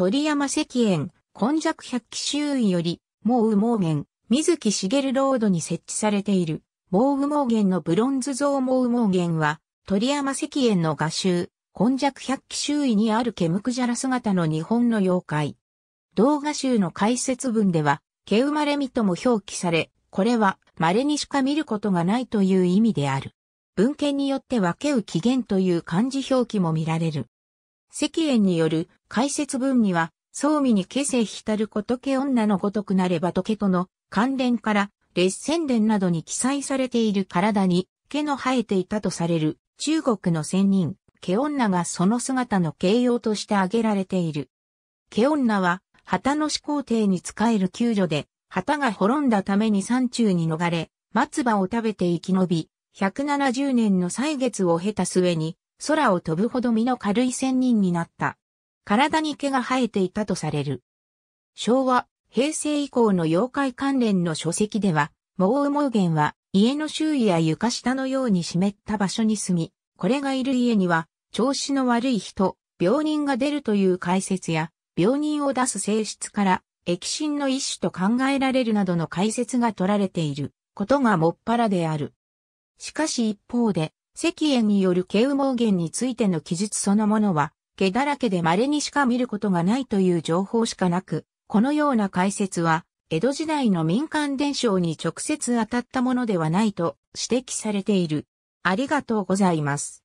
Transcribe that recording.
鳥山石燕、今弱百鬼周囲より、毛羽毛源、水木しげるロードに設置されている、毛羽毛源のブロンズ像毛羽毛源は、鳥山石燕の画集、今弱百鬼周囲にあるケムクジャラ姿の日本の妖怪。動画集の解説文では、毛生まれみとも表記され、これは稀にしか見ることがないという意味である。文献によっては毛う起源という漢字表記も見られる。石燕による解説文には、葬味に化成浸ること仏女のごとくなれば時との関連から、列宣伝などに記載されている体に毛の生えていたとされる中国の仙人、毛女がその姿の形容として挙げられている。毛女は、旗の始皇帝に仕える救助で、旗が滅んだために山中に逃れ、松葉を食べて生き延び、170年の歳月を経た末に、空を飛ぶほど身の軽い仙人になった。体に毛が生えていたとされる。昭和、平成以降の妖怪関連の書籍では、モウモウゲンは家の周囲や床下のように湿った場所に住み、これがいる家には調子の悪い人、病人が出るという解説や、病人を出す性質から、液心の一種と考えられるなどの解説が取られていることがもっぱらである。しかし一方で、石英による慶羽毛源についての記述そのものは、毛だらけで稀にしか見ることがないという情報しかなく、このような解説は、江戸時代の民間伝承に直接当たったものではないと指摘されている。ありがとうございます。